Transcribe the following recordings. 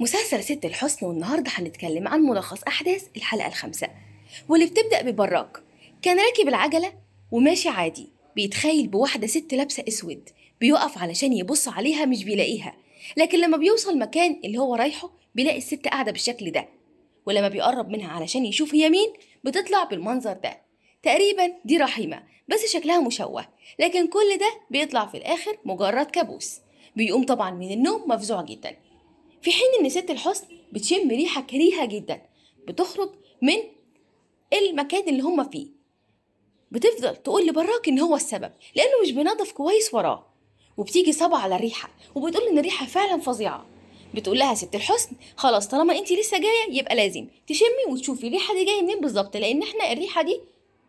مسلسل ست الحسن والنهاردة هنتكلم عن ملخص أحداث الحلقة الخامسة واللي بتبدأ ببراك كان راكب العجلة وماشي عادي بيتخيل بواحدة ست لابسة أسود بيقف علشان يبص عليها مش بيلاقيها لكن لما بيوصل مكان اللي هو رايحه بيلاقي الست قاعدة بالشكل ده ولما بيقرب منها علشان يشوف هي مين بتطلع بالمنظر ده تقريبا دي رحيمة بس شكلها مشوه لكن كل ده بيطلع في الآخر مجرد كابوس بيقوم طبعا من النوم مفزوع جدا في حين ان ست الحسن بتشم ريحه كريهه جدا بتخرج من المكان اللي هما فيه بتفضل تقول لبراك ان هو السبب لانه مش بينظف كويس وراه وبتيجي صبع على الريحه وبتقول ان الريحه فعلا فظيعه بتقول لها ست الحسن خلاص طالما انت لسه جايه يبقى لازم تشمي وتشوفي الريحه دي جايه منين بالظبط لان احنا الريحه دي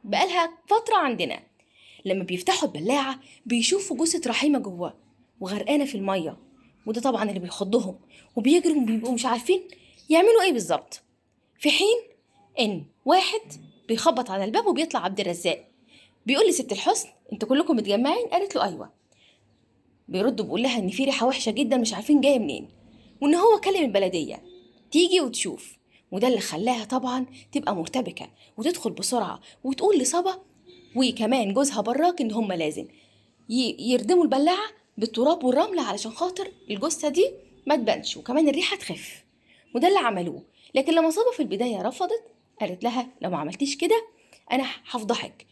بقالها فتره عندنا لما بيفتحوا البلاعه بيشوفوا جثه رحيمه جواه وغرقانه في الميه وده طبعا اللي بيخضهم وبيجروا وبيبقوا مش عارفين يعملوا ايه بالظبط في حين ان واحد بيخبط على الباب وبيطلع عبد الرزاق بيقول لست الحسن انتوا كلكم متجمعين قالت له ايوه بيرد بيقول لها ان في ريحه وحشه جدا مش عارفين جايه منين وان هو كلم البلديه تيجي وتشوف وده اللي خلاها طبعا تبقى مرتبكه وتدخل بسرعه وتقول لصبا وكمان جوزها براك ان هم لازم يردموا البلاعه بالتراب والرمل علشان خاطر الجثه دي ما تبانش وكمان الريحه تخف وده اللي عملوه لكن لما صابه في البدايه رفضت قالت لها لو ما عملتيش كده انا هفضحك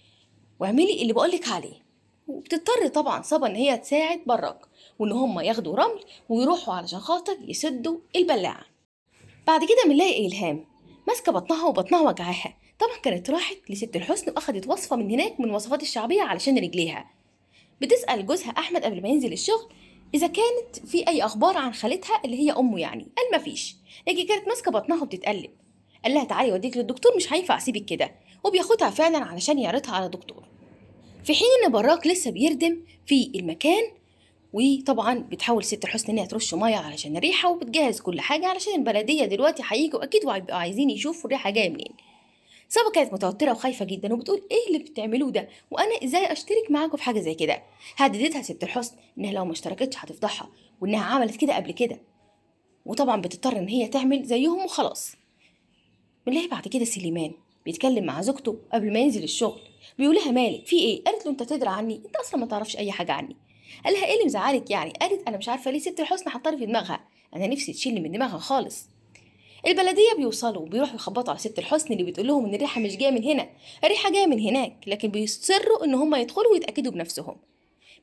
واعملي اللي بقولك عليه وبتضطر طبعا صبا ان هي تساعد براك وان هم ياخدوا رمل ويروحوا علشان خاطر يسدوا البلاعه بعد كده بنلاقي الهام ماسكه بطنها وبطنها وجعاها طبعا كانت راحت لست الحسن واخدت وصفه من هناك من الوصفات الشعبيه علشان رجليها بتسأل جوزها أحمد قبل ما ينزل الشغل إذا كانت في أي أخبار عن خالتها اللي هي أمه يعني قال مفيش لكن كانت ماسكة بطنها وبتتقلب قال لها تعالي وديك للدكتور مش هينفع أسيبك كده وبياخدها فعلا علشان يعرضها على دكتور في حين إن براك لسه بيردم في المكان وطبعا بتحاول ست حسن انها ترش ميه علشان الريحه وبتجهز كل حاجه علشان البلديه دلوقتي هيجوا اكيد وهيبقوا عايزين يشوفوا الريحه جايه منين سابا كانت متوترة وخايفة جدا وبتقول ايه اللي بتعملوه ده وانا ازاي اشترك معاكم في حاجة زي كده هددتها ست الحسن انها لو ما اشتركتش هتفضحها وانها عملت كده قبل كده وطبعا بتضطر ان هي تعمل زيهم وخلاص بنلاقي بعد كده سليمان بيتكلم مع زوجته قبل ما ينزل الشغل بيقولها مالك في ايه قالت له انت تدرى عني انت اصلا ما تعرفش اي حاجه عني قال لها ايه اللي مزعلك يعني قالت انا مش عارفه ليه ست الحسن حطاني في دماغها انا نفسي تشيلني من دماغها خالص البلديه بيوصلوا بيروحوا يخبطوا على ست الحسن اللي بتقول لهم ان الريحه مش جايه من هنا الريحه جايه من هناك لكن بيصروا ان هم يدخلوا ويتاكدوا بنفسهم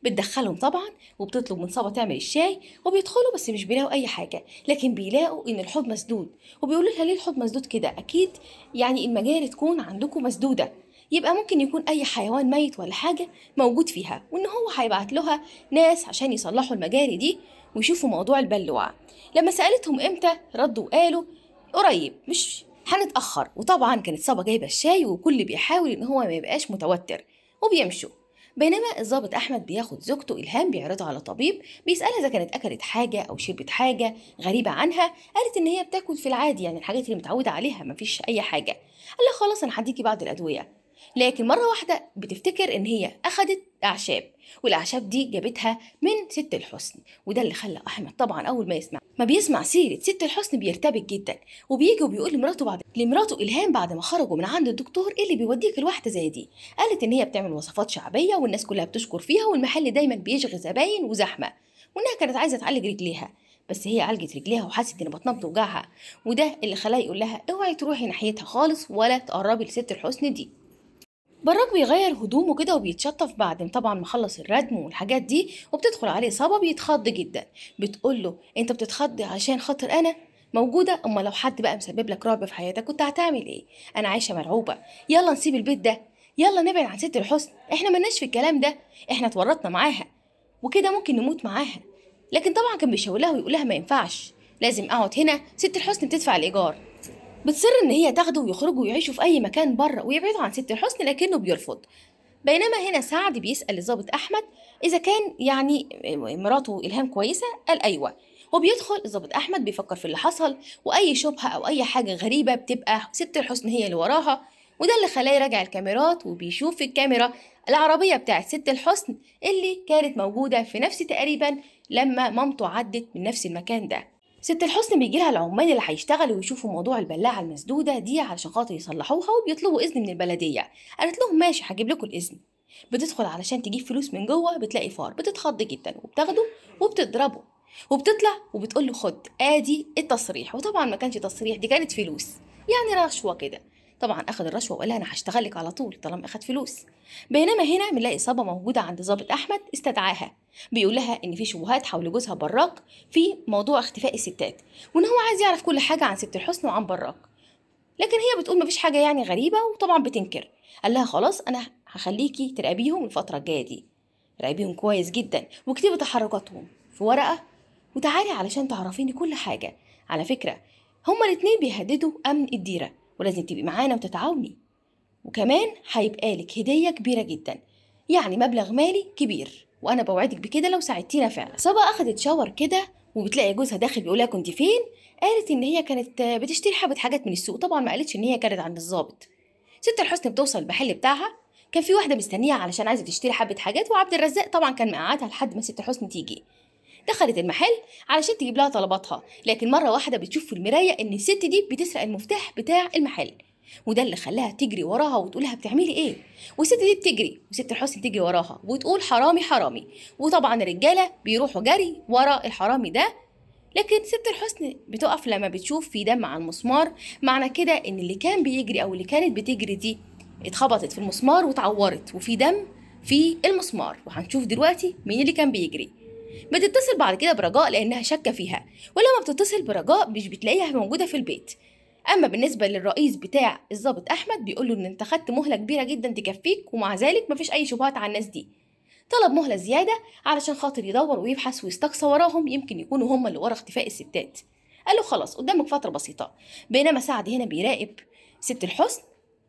بتدخلهم طبعا وبتطلب من صبا تعمل الشاي وبيدخلوا بس مش بيلاقوا اي حاجه لكن بيلاقوا ان الحوض مسدود وبيقولوا لها ليه الحوض مسدود كده اكيد يعني المجاري تكون عندكم مسدوده يبقى ممكن يكون اي حيوان ميت ولا حاجه موجود فيها وان هو هيبعت لها ناس عشان يصلحوا المجاري دي ويشوفوا موضوع البلوعه لما سالتهم امتى ردوا وقالوا قريب مش هنتأخر وطبعا كانت صبا جايبة الشاي وكل بيحاول إن هو ما يبقاش متوتر وبيمشوا بينما الظابط أحمد بياخد زوجته إلهام بيعرضها على طبيب بيسألها إذا كانت أكلت حاجة أو شربت حاجة غريبة عنها قالت إن هي بتاكل في العادي يعني الحاجات اللي متعودة عليها مفيش أي حاجة قال لها خلاص أنا هديكي بعض الأدوية لكن مرة واحدة بتفتكر إن هي أخدت أعشاب والأعشاب دي جابتها من ست الحسن وده اللي خلى أحمد طبعا أول ما يسمع ما بيسمع سيرة ست الحسن بيرتبك جدا وبيجي وبيقول لمراته بعد لمراته إلهام بعد ما خرجوا من عند الدكتور إيه اللي بيوديك الواحدة زي دي قالت إن هي بتعمل وصفات شعبية والناس كلها بتشكر فيها والمحل دايما بيشغل زباين وزحمة وإنها كانت عايزة تعالج رجليها بس هي عالجت رجليها وحست ان بطنها بتوجعها وده اللي خلاه يقول لها اوعي تروحي ناحيتها خالص ولا تقربي لست الحسن دي براك بيغير هدومه كده وبيتشطف بعد طبعا مخلص الردم والحاجات دي وبتدخل عليه صبا بيتخض جدا بتقول له انت بتتخض عشان خاطر انا موجودة أما لو حد بقى مسبب لك رعب في حياتك كنت هتعمل إيه؟ أنا عايشة مرعوبة يلا نسيب البيت ده يلا نبعد عن ست الحسن إحنا مالناش في الكلام ده إحنا اتورطنا معاها وكده ممكن نموت معاها لكن طبعا كان بيشاور لها ويقول لها ما ينفعش لازم أقعد هنا ست الحسن بتدفع الإيجار بتصر إن هي تاخده ويخرجوا ويعيشوا في أي مكان بره ويبعدوا عن ست الحسن لكنه بيرفض بينما هنا سعد بيسأل الظابط أحمد إذا كان يعني مراته إلهام كويسة قال أيوة وبيدخل الظابط أحمد بيفكر في اللي حصل وأي شبهة أو أي حاجة غريبة بتبقى ست الحسن هي اللي وراها وده اللي خلاه يراجع الكاميرات وبيشوف في الكاميرا العربية بتاعت ست الحسن اللي كانت موجودة في نفس تقريبا لما مامته عدت من نفس المكان ده ست الحسن بيجي لها العمال اللي هيشتغلوا ويشوفوا موضوع البلاعه المسدوده دي علشان خاطر يصلحوها وبيطلبوا اذن من البلديه قالت لهم ماشي هجيب لكم الاذن بتدخل علشان تجيب فلوس من جوه بتلاقي فار بتتخض جدا وبتاخده وبتضربه وبتطلع وبتقول له خد ادي التصريح وطبعا ما كانش تصريح دي كانت فلوس يعني رشوه كده طبعا اخذ الرشوه وقال انا هشتغلك على طول طالما اخد فلوس بينما هنا بنلاقي اصابه موجوده عند ظابط احمد استدعاها بيقول لها ان في شبهات حول جوزها براك في موضوع اختفاء الستات وان هو عايز يعرف كل حاجه عن ست الحسن وعن براك لكن هي بتقول مفيش حاجه يعني غريبه وطبعا بتنكر قال لها خلاص انا هخليكي تراقبيهم الفتره الجايه دي راقبيهم كويس جدا واكتبي تحركاتهم في ورقه وتعالي علشان تعرفيني كل حاجه على فكره هما الاتنين بيهددوا امن الديره ولازم تبقي معانا وتتعاوني وكمان هيبقالك هديه كبيره جدا يعني مبلغ مالي كبير وانا بوعدك بكده لو ساعدتينا فعلا صبا اخدت شاور كده وبتلاقي جوزها داخل بيقول لها كنت فين قالت ان هي كانت بتشتري حبه حاجات من السوق طبعا ما قالتش ان هي كانت عند الظابط ست الحسن بتوصل المحل بتاعها كان في واحده مستنيه علشان عايزه تشتري حبه حاجات وعبد الرزاق طبعا كان مقعدها لحد ما ست حسن تيجي دخلت المحل علشان تجيب لها طلباتها لكن مره واحده بتشوف في المرايه ان الست دي بتسرق المفتاح بتاع المحل وده اللي خلاها تجري وراها وتقولها بتعملي ايه والست دي بتجري وست الحسن تجري وراها وتقول حرامي حرامي وطبعا الرجاله بيروحوا جري ورا الحرامي ده لكن ست الحسن بتقف لما بتشوف في دم على المسمار معنى كده ان اللي كان بيجري او اللي كانت بتجري دي اتخبطت في المسمار واتعورت وفي دم في المسمار وهنشوف دلوقتي مين اللي كان بيجري بتتصل بعد كده برجاء لانها شاكه فيها ولما بتتصل برجاء مش بتلاقيها موجوده في البيت اما بالنسبه للرئيس بتاع الضابط احمد بيقول له ان انت خدت مهله كبيره جدا تكفيك ومع ذلك مفيش اي شبهات على الناس دي طلب مهله زياده علشان خاطر يدور ويبحث ويستقصى وراهم يمكن يكونوا هم اللي ورا اختفاء الستات قال له خلاص قدامك فتره بسيطه بينما سعد هنا بيراقب ست الحسن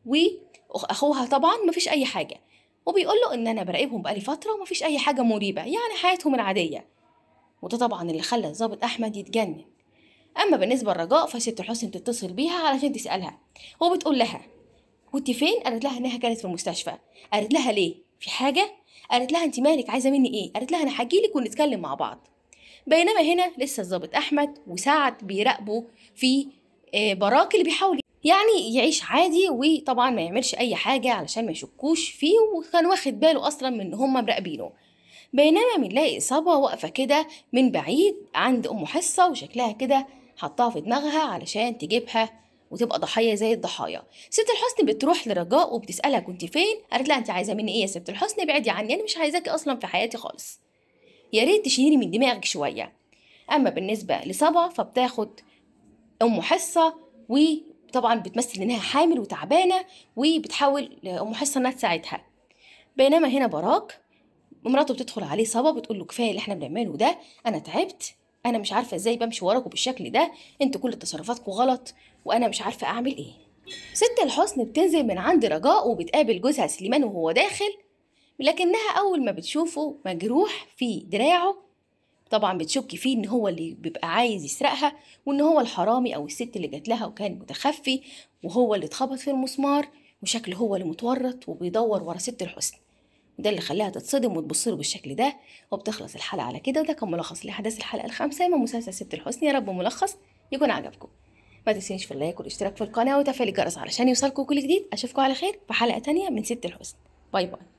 واخوها طبعا مفيش اي حاجه وبيقول له ان انا براقبهم بقالي فتره ومفيش اي حاجه مريبه يعني حياتهم العاديه وده طبعا اللي خلى الضابط احمد يتجنن اما بالنسبه لرجاء فست حسن تتصل بيها علشان تسالها وبتقول لها كنت فين قالت لها انها كانت في المستشفى قالت لها ليه في حاجه قالت لها انت مالك عايزه مني ايه قالت لها انا لك ونتكلم مع بعض بينما هنا لسه الضابط احمد وسعد بيراقبوا في آه، براك اللي بيحاول يعني يعيش عادي وطبعا ما يعملش اي حاجه علشان ما يشكوش فيه وكان واخد باله اصلا من ان هم مراقبينه بينما بنلاقي اصابه واقفه كده من بعيد عند ام حصه وشكلها كده حطها في دماغها علشان تجيبها وتبقى ضحيه زي الضحايا ست الحسن بتروح لرجاء وبتسالها كنت فين قالت لها انت عايزه مني ايه يا ست الحسن ابعدي عني انا مش عايزاكي اصلا في حياتي خالص يا ريت تشيليني من دماغك شويه اما بالنسبه لصبا فبتاخد ام حصه وطبعا بتمثل انها حامل وتعبانه وبتحاول ام حصه انها تساعدها بينما هنا براك مراته بتدخل عليه صبا بتقول له كفايه اللي احنا بنعمله ده انا تعبت انا مش عارفه ازاي بمشي وراكم بالشكل ده انتوا كل تصرفاتكم غلط وانا مش عارفه اعمل ايه ست الحسن بتنزل من عند رجاء وبتقابل جوزها سليمان وهو داخل لكنها اول ما بتشوفه مجروح في دراعه طبعا بتشك فيه ان هو اللي بيبقى عايز يسرقها وان هو الحرامي او الست اللي جات لها وكان متخفي وهو اللي اتخبط في المسمار وشكله هو اللي متورط وبيدور ورا ست الحسن ده اللي خلاها تتصدم وتبصله بالشكل ده وبتخلص الحلقه على كده وده كان ملخص لاحداث الحلقه الخامسه من مسلسل ست الحسن يا رب ملخص يكون عجبكم ما تنسينش في اللايك والاشتراك في القناه وتفعيل الجرس علشان يوصلكم كل جديد اشوفكم على خير في حلقه تانية من ست الحسن باي باي